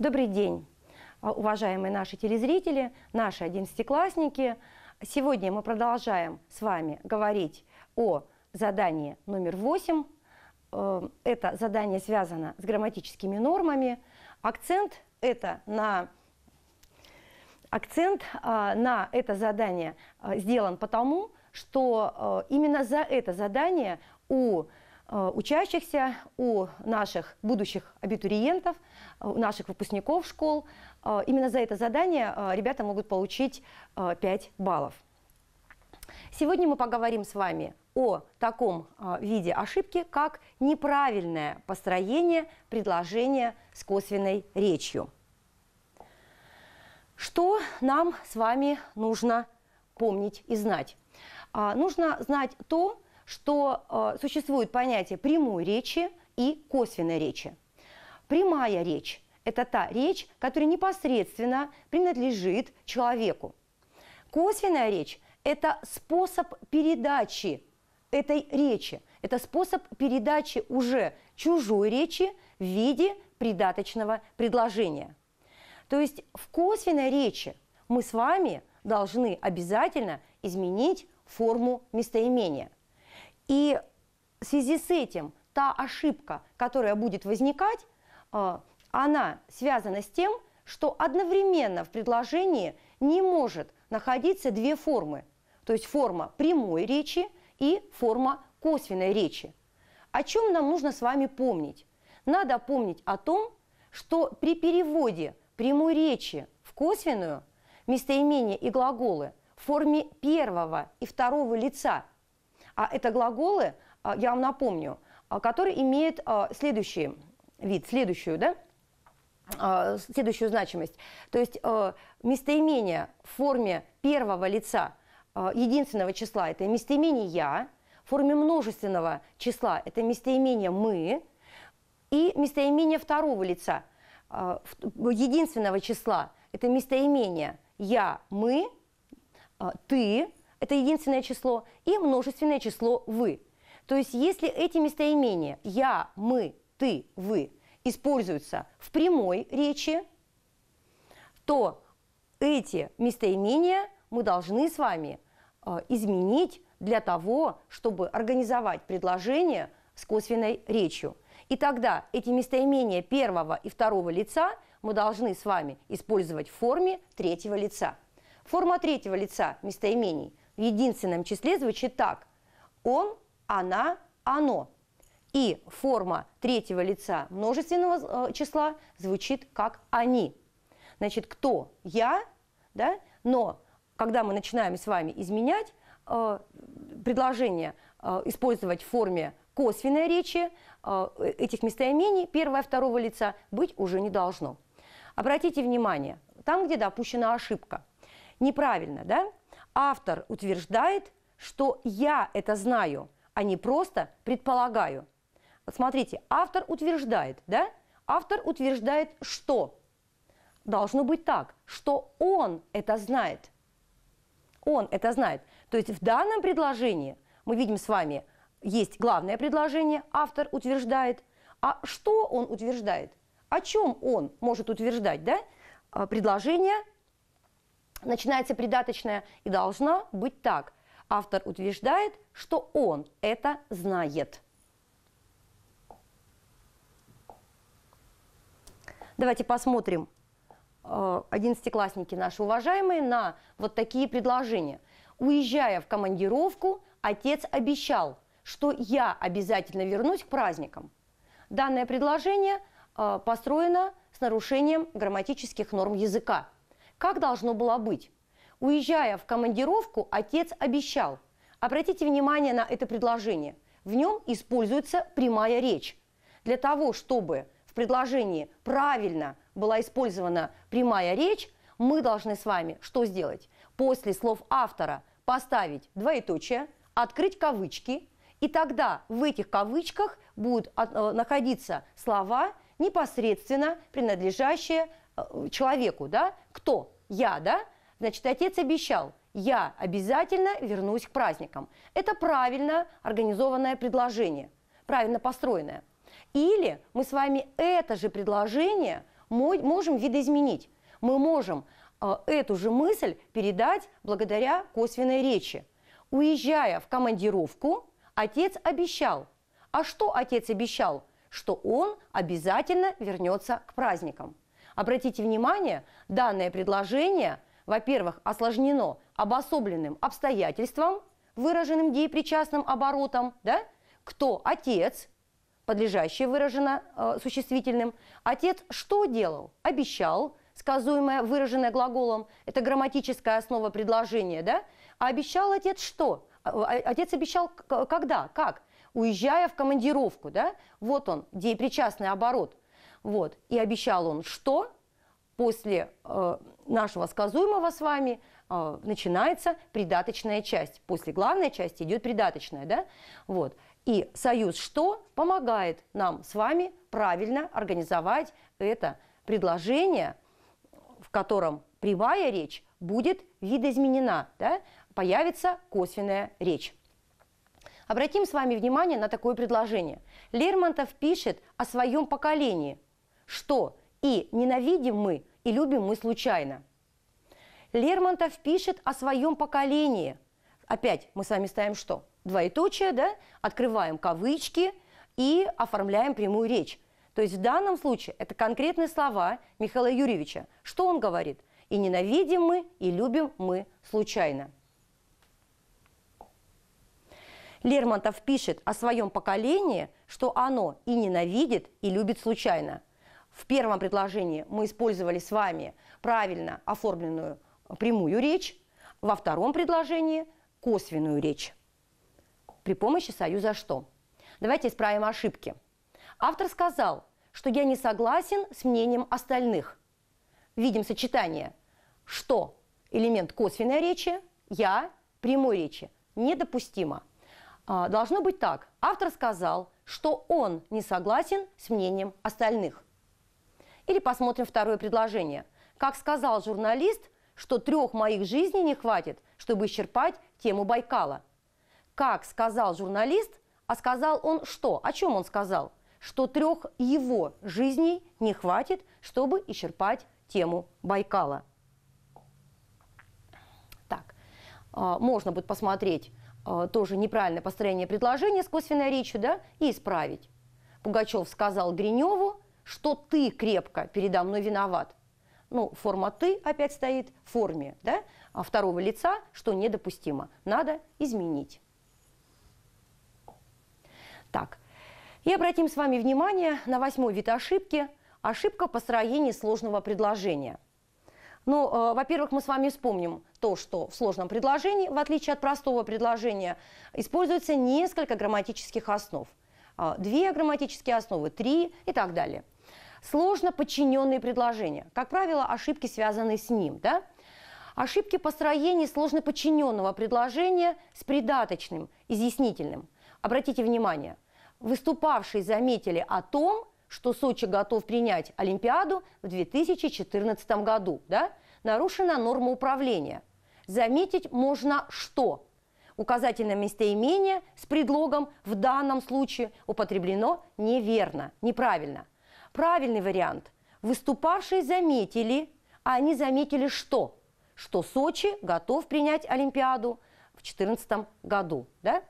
Добрый день, а, уважаемые наши телезрители, наши одиннадцатиклассники. Сегодня мы продолжаем с вами говорить о задании номер восемь. Эм, это задание связано с грамматическими нормами. Акцент это на акцент а, на это задание а, сделан потому, что э, именно за это задание у Э, учащихся, у наших будущих абитуриентов, э, у наших выпускников школ. Э, именно за это задание ребята могут получить 5 баллов. Сегодня мы поговорим с вами о таком виде ошибки, как неправильное построение предложения с косвенной речью. Что нам с вами нужно помнить и знать? А, нужно знать то, что э, существует понятие прямой речи и косвенной речи. Прямая речь – это та речь, которая непосредственно принадлежит человеку. Косвенная речь – это способ передачи этой речи. Это способ передачи уже чужой речи в виде придаточного предложения. То есть в косвенной речи мы с вами должны обязательно изменить форму местоимения – и в связи с этим та ошибка, которая будет возникать, э, она связана с тем, что одновременно в предложении не может находиться две формы, то есть форма прямой речи и форма косвенной речи. О чем нам нужно с вами помнить? Надо помнить о том, что при переводе прямой речи в косвенную местоимения и глаголы в форме первого и второго лица – а это глаголы, а, я вам напомню, а, которые имеют а, следующий вид, следующую, да, следующую значимость. То есть местоимение в форме первого лица единственного числа – это местоимение «я», в форме множественного числа – это местоимение «мы», и местоимение второго лица единственного числа – это местоимение «я», «мы», «ты», это единственное число, и множественное число «вы». То есть если эти местоимения «я», «мы», «ты», «вы» используются в прямой речи, то эти местоимения мы должны с вами э, изменить для того, чтобы организовать предложение с косвенной речью. И тогда эти местоимения первого и второго лица мы должны с вами использовать в форме третьего лица. Форма третьего лица местоимений в единственном числе звучит так. Он, она, оно. И форма третьего лица множественного э, числа звучит как «они». Значит, кто? Я, да? Но когда мы начинаем с вами изменять э, предложение, э, использовать в форме косвенной речи, э, этих местоимений первого и второго лица быть уже не должно. Обратите внимание, там, где допущена ошибка, неправильно, да? Автор утверждает, что я это знаю, а не просто предполагаю. Вот смотрите, автор утверждает, да? Автор утверждает, что должно быть так, что он это знает. Он это знает. То есть в данном предложении мы видим с вами, есть главное предложение, автор утверждает. А что он утверждает? О чем он может утверждать, да? А, предложение начинается придаточное и должна быть так. Автор утверждает, что он это знает. Давайте посмотрим, э, одиннадцатиклассники наши уважаемые, на вот такие предложения. Уезжая в командировку, отец обещал, что я обязательно вернусь к праздникам. Данное предложение э, построено с нарушением грамматических норм языка. Как должно было быть? Уезжая в командировку, отец обещал. Обратите внимание на это предложение. В нем используется прямая речь. Для того, чтобы в предложении правильно была использована прямая речь, мы должны с вами что сделать? После слов автора поставить двоеточие, открыть кавычки, и тогда в этих кавычках будут э, находиться слова, непосредственно принадлежащие Э, человеку, да, кто? Я, да? Значит, отец обещал, я обязательно вернусь к праздникам. Это правильно организованное предложение, правильно построенное. Или мы с вами это же предложение можем видоизменить. Мы можем э, эту же мысль передать благодаря косвенной речи. Уезжая в командировку, отец обещал. А что отец обещал? Что он обязательно вернется к праздникам. Обратите внимание, данное предложение, во-первых, осложнено обособленным обстоятельством, выраженным деепричастным оборотом, да? кто отец, подлежащее выражено э, существительным, отец что делал? Обещал, сказуемое, выраженное глаголом, это грамматическая основа предложения, да? А обещал отец что? А, а, отец обещал когда, как? Уезжая в командировку, да? Вот он, деепричастный оборот. Вот. И обещал он, что после э, нашего сказуемого с вами э, начинается придаточная часть. После главной части идет придаточная. Да? Вот. И союз «что» помогает нам с вами правильно организовать это предложение, в котором прямая речь будет видоизменена, да? появится косвенная речь. Обратим с вами внимание на такое предложение. Лермонтов пишет о своем поколении – что и ненавидим мы, и любим мы случайно. Лермонтов пишет о своем поколении. Опять мы с вами ставим что? Двоеточие, да? Открываем кавычки и оформляем прямую речь. То есть в данном случае это конкретные слова Михаила Юрьевича. Что он говорит? И ненавидим мы, и любим мы случайно. Лермонтов пишет о своем поколении, что оно и ненавидит, и любит случайно – в первом предложении мы использовали с вами правильно оформленную прямую речь, во втором предложении – косвенную речь. При помощи союза «что». Давайте исправим ошибки. Автор сказал, что я не согласен с мнением остальных. Видим сочетание «что» – элемент косвенной речи, «я» – прямой речи. Недопустимо. А, должно быть так. Автор сказал, что он не согласен с мнением остальных. Или посмотрим второе предложение. Как сказал журналист, что трех моих жизней не хватит, чтобы исчерпать тему Байкала. Как сказал журналист, а сказал он что? О чем он сказал? Что трех его жизней не хватит, чтобы исчерпать тему Байкала. Так, а, можно будет посмотреть а, тоже неправильное построение предложения с косвенной речью, да, и исправить. Пугачев сказал Гриневу, что ты крепко передо мной виноват. Ну, форма «ты» опять стоит в форме да, а второго лица, что недопустимо. Надо изменить. Так, и обратим с вами внимание на восьмой вид ошибки – ошибка построения сложного предложения – ну, э, во-первых, мы с вами вспомним то, что в сложном предложении, в отличие от простого предложения, используется несколько грамматических основ. Э, две грамматические основы, три и так далее – Сложно подчиненные предложения. Как правило, ошибки связаны с ним. Да? Ошибки построения сложно подчиненного предложения с придаточным, изъяснительным. Обратите внимание, выступавшие заметили о том, что Сочи готов принять Олимпиаду в 2014 году. Да? Нарушена норма управления. Заметить можно что? Указательное местоимение с предлогом в данном случае употреблено неверно, неправильно. Правильный вариант. Выступавшие заметили, а они заметили что? Что Сочи готов принять Олимпиаду в 2014 году. Да?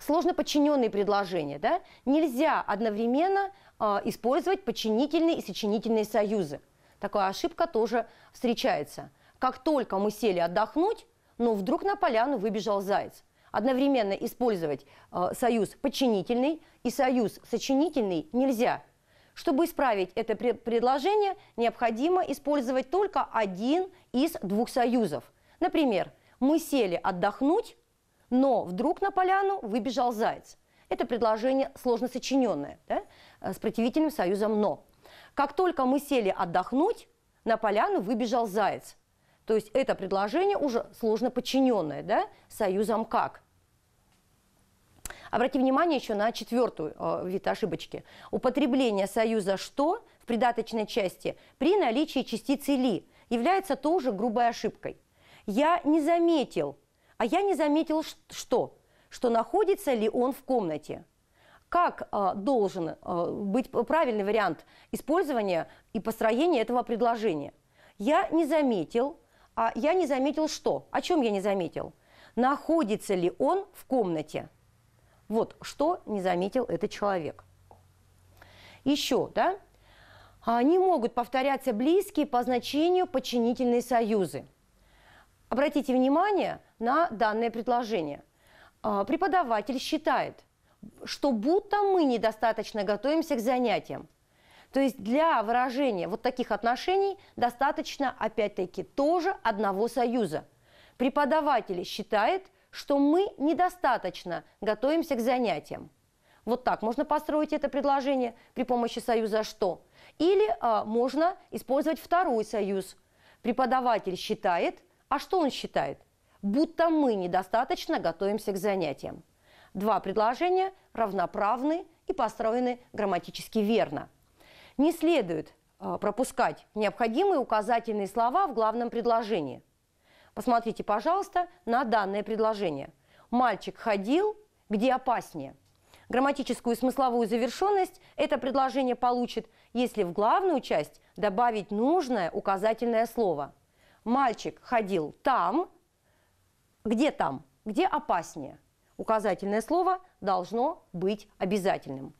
Сложно подчиненные предложения. Да? Нельзя одновременно э, использовать подчинительные и сочинительные союзы. Такая ошибка тоже встречается. Как только мы сели отдохнуть, но вдруг на поляну выбежал заяц. Одновременно использовать э, союз подчинительный и союз сочинительный нельзя. Чтобы исправить это предложение, необходимо использовать только один из двух союзов. Например, мы сели отдохнуть, но вдруг на поляну выбежал заяц. Это предложение сложно сочиненное да, э, с противительным союзом «но». Как только мы сели отдохнуть, на поляну выбежал заяц. То есть это предложение уже сложно подчиненное да, союзом как. Обрати внимание еще на четвертую э, вид ошибочки. Употребление союза «что» в придаточной части при наличии частицы «ли» является тоже грубой ошибкой. Я не заметил, а я не заметил что? Что находится ли он в комнате. Как э, должен э, быть правильный вариант использования и построения этого предложения? Я не заметил, а я не заметил что? О чем я не заметил? Находится ли он в комнате? Вот что не заметил этот человек. Еще, да? Они а, могут повторяться близкие по значению подчинительные союзы. Обратите внимание на данное предложение. А, преподаватель считает, что будто мы недостаточно готовимся к занятиям – то есть для выражения вот таких отношений достаточно, опять-таки, тоже одного союза. Преподаватели считают, что мы недостаточно готовимся к занятиям. Вот так можно построить это предложение при помощи союза «что». Или а, можно использовать второй союз. Преподаватель считает, а что он считает? Будто мы недостаточно готовимся к занятиям. Два предложения равноправны и построены грамматически верно – не следует а, пропускать необходимые указательные слова в главном предложении. Посмотрите, пожалуйста, на данное предложение. «Мальчик ходил, где опаснее». Грамматическую и смысловую завершенность это предложение получит, если в главную часть добавить нужное указательное слово. «Мальчик ходил там», где там, где опаснее. Указательное слово должно быть обязательным.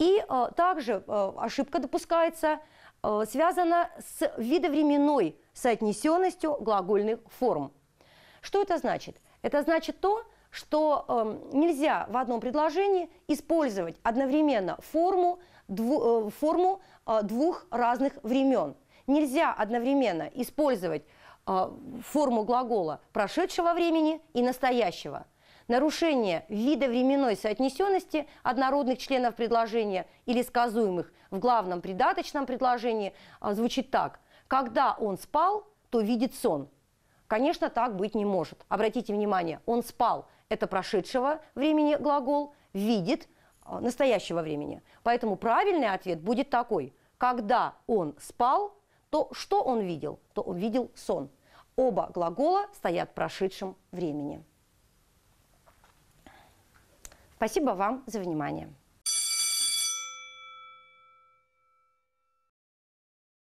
И э, также э, ошибка допускается, э, связана с видовременной соотнесенностью глагольных форм. Что это значит? Это значит то, что эм, нельзя в одном предложении использовать одновременно форму, дву, форму двух разных времен. Нельзя одновременно использовать форму глагола прошедшего времени и настоящего – нарушение вида временной соотнесенности однородных членов предложения или сказуемых в главном придаточном предложении а, звучит так. Когда он спал, то видит сон. Конечно, так быть не может. Обратите внимание, он спал – это прошедшего времени глагол, видит а, настоящего времени. Поэтому правильный ответ будет такой. Когда он спал, то что он видел? То он видел сон. Оба глагола стоят в прошедшем времени. Спасибо вам за внимание.